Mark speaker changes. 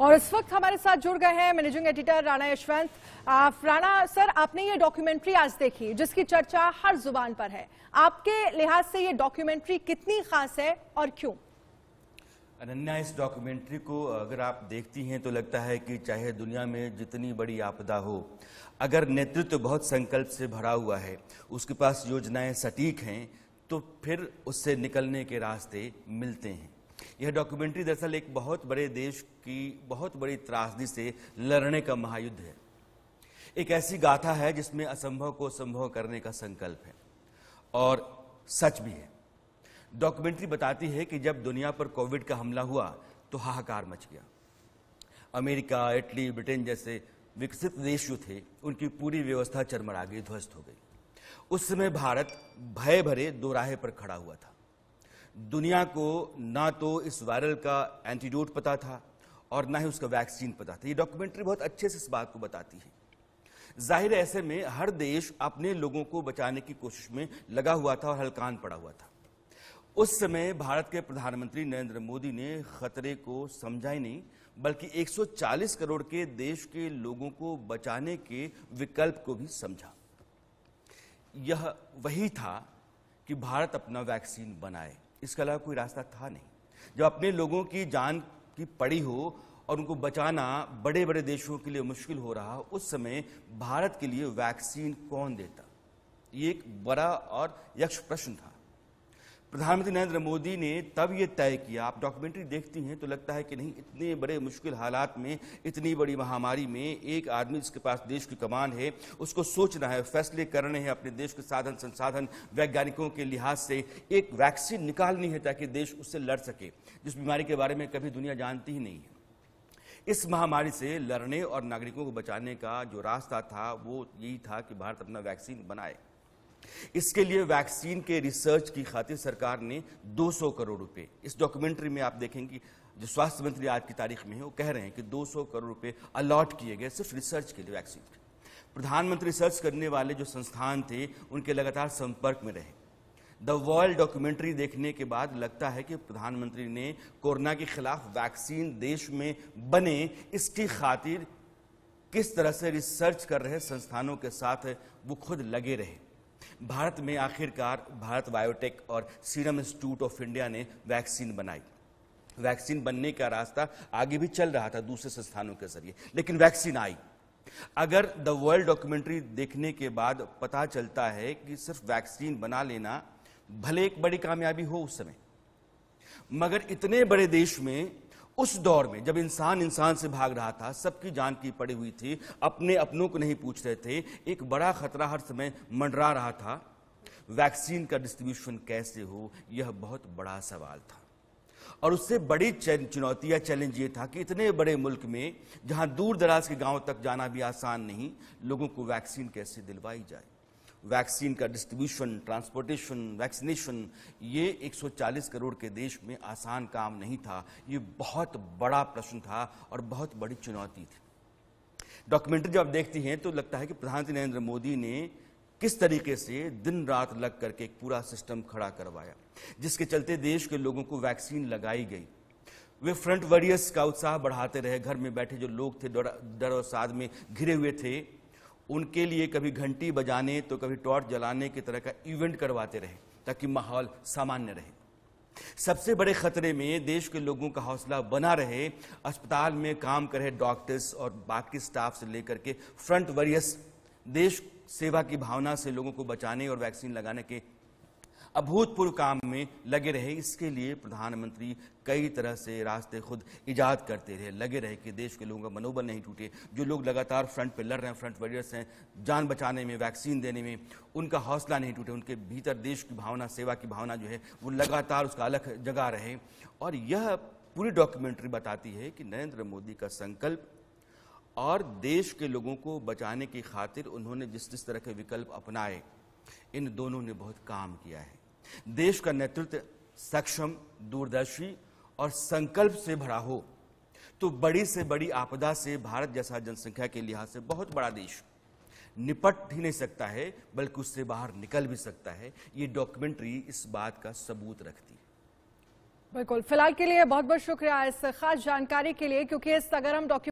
Speaker 1: और इस वक्त हमारे साथ जुड़ गए हैं managing editor Rana Yashwant Rana sir आपने ये डॉक्यूमेंट्री आज देखी जिसकी चर्चा हर जुबान पर है आपके लिहाज से ये डॉक्यूमेंट्री कितनी खास है और क्यों अनन्या इस डॉक्यूमेंट्री को अगर आप देखती हैं तो लगता है कि चाहे दुनिया में जितनी बड़ी आपदा हो अगर नेतृत्व तो बहुत संकल्प से भरा हुआ है उसके पास योजनाएं सटीक हैं तो फिर उससे निकलने के रास्ते मिलते हैं यह डॉक्यूमेंट्री दरअसल एक बहुत बड़े देश की बहुत बड़ी त्रासदी से लड़ने का महायुद्ध है एक ऐसी गाथा है जिसमें असंभव को संभव करने का संकल्प है और सच भी है डॉक्यूमेंट्री बताती है कि जब दुनिया पर कोविड का हमला हुआ तो हाहाकार मच गया अमेरिका इटली ब्रिटेन जैसे विकसित देश जो थे उनकी पूरी व्यवस्था चरमरा गई ध्वस्त हो गई उस समय भारत भय भरे दोराहे पर खड़ा हुआ था दुनिया को ना तो इस वायरल का एंटीडोट पता था और ना ही उसका वैक्सीन पता था ये डॉक्यूमेंट्री बहुत अच्छे से इस बात को बताती है जाहिर ऐसे में हर देश अपने लोगों को बचाने की कोशिश में लगा हुआ था और हलकान पड़ा हुआ था उस समय भारत के प्रधानमंत्री नरेंद्र मोदी ने खतरे को समझा ही नहीं बल्कि 140 करोड़ के देश के लोगों को बचाने के विकल्प को भी समझा यह वही था कि भारत अपना वैक्सीन बनाए इसके अलावा कोई रास्ता था नहीं जब अपने लोगों की जान की पड़ी हो और उनको बचाना बड़े बड़े देशों के लिए मुश्किल हो रहा उस समय भारत के लिए वैक्सीन कौन देता ये एक बड़ा और यक्ष प्रश्न था प्रधानमंत्री नरेंद्र मोदी ने तब ये तय किया आप डॉक्यूमेंट्री देखती हैं तो लगता है कि नहीं इतने बड़े मुश्किल हालात में इतनी बड़ी महामारी में एक आदमी जिसके पास देश की कमान है उसको सोचना है फैसले करने हैं अपने देश के साधन संसाधन वैज्ञानिकों के लिहाज से एक वैक्सीन निकालनी है ताकि देश उससे लड़ सके जिस बीमारी के बारे में कभी दुनिया जानती ही नहीं है इस महामारी से लड़ने और नागरिकों को बचाने का जो रास्ता था वो यही था कि भारत अपना वैक्सीन बनाए इसके लिए वैक्सीन के रिसर्च की खातिर सरकार ने 200 करोड़ रुपए इस डॉक्यूमेंट्री में आप देखेंगे जो स्वास्थ्य मंत्री आज की तारीख में है वो कह रहे हैं कि 200 करोड़ रुपए अलॉट किए गए सिर्फ रिसर्च के लिए वैक्सीन के प्रधानमंत्री रिसर्च करने वाले जो संस्थान थे उनके लगातार संपर्क में रहे द वर्ल्ड डॉक्यूमेंट्री देखने के बाद लगता है कि प्रधानमंत्री ने कोरोना के खिलाफ वैक्सीन देश में बने इसकी खातिर किस तरह से रिसर्च कर रहे संस्थानों के साथ वो खुद लगे रहे भारत में आखिरकार भारत बायोटेक और सीरम इंस्टीट्यूट ऑफ इंडिया ने वैक्सीन बनाई वैक्सीन बनने का रास्ता आगे भी चल रहा था दूसरे संस्थानों के जरिए लेकिन वैक्सीन आई अगर द वर्ल्ड डॉक्यूमेंट्री देखने के बाद पता चलता है कि सिर्फ वैक्सीन बना लेना भले एक बड़ी कामयाबी हो उस समय मगर इतने बड़े देश में उस दौर में जब इंसान इंसान से भाग रहा था सबकी जान की पड़ी हुई थी अपने अपनों को नहीं पूछ रहे थे एक बड़ा खतरा हर समय मंडरा रहा था वैक्सीन का डिस्ट्रीब्यूशन कैसे हो यह बहुत बड़ा सवाल था और उससे बड़ी चुनौती या चैलेंज ये था कि इतने बड़े मुल्क में जहां दूर दराज के गांव तक जाना भी आसान नहीं लोगों को वैक्सीन कैसे दिलवाई जाए वैक्सीन का डिस्ट्रीब्यूशन ट्रांसपोर्टेशन वैक्सीनेशन ये 140 करोड़ के देश में आसान काम नहीं था ये बहुत बड़ा प्रश्न था और बहुत बड़ी चुनौती थी डॉक्यूमेंट्री जब आप देखती हैं तो लगता है कि प्रधानमंत्री नरेंद्र मोदी ने किस तरीके से दिन रात लग करके एक पूरा सिस्टम खड़ा करवाया जिसके चलते देश के लोगों को वैक्सीन लगाई गई वे फ्रंट वॉरियर्स का उत्साह बढ़ाते रहे घर में बैठे जो लोग थे डर और साध में घिरे हुए थे उनके लिए कभी घंटी बजाने तो कभी टॉर्च जलाने की तरह का इवेंट करवाते रहे ताकि माहौल सामान्य रहे सबसे बड़े खतरे में देश के लोगों का हौसला बना रहे अस्पताल में काम करे डॉक्टर्स और बाकी स्टाफ से लेकर के फ्रंट वरियस देश सेवा की भावना से लोगों को बचाने और वैक्सीन लगाने के अभूतपूर्व काम में लगे रहे इसके लिए प्रधानमंत्री कई तरह से रास्ते खुद ईजाद करते रहे लगे रहे कि देश के लोगों का मनोबल नहीं टूटे जो लोग लगातार फ्रंट पर लड़ रहे हैं फ्रंट वॉरियर्स हैं जान बचाने में वैक्सीन देने में उनका हौसला नहीं टूटे उनके भीतर देश की भावना सेवा की भावना जो है वो लगातार उसका अलग जगह रहे और यह पूरी डॉक्यूमेंट्री बताती है कि नरेंद्र मोदी का संकल्प और देश के लोगों को बचाने की खातिर उन्होंने जिस जिस तरह के विकल्प अपनाए इन दोनों ने बहुत काम किया है देश का नेतृत्व सक्षम दूरदर्शी और संकल्प से भरा हो तो बड़ी से बड़ी आपदा से भारत जैसा जनसंख्या के लिहाज से बहुत बड़ा देश निपट ही नहीं सकता है बल्कि उससे बाहर निकल भी सकता है ये डॉक्यूमेंट्री इस बात का सबूत रखती है बिल्कुल फिलहाल के लिए बहुत बहुत शुक्रिया इस खास जानकारी के लिए क्योंकि इस अगर हम डॉक्यूमेंट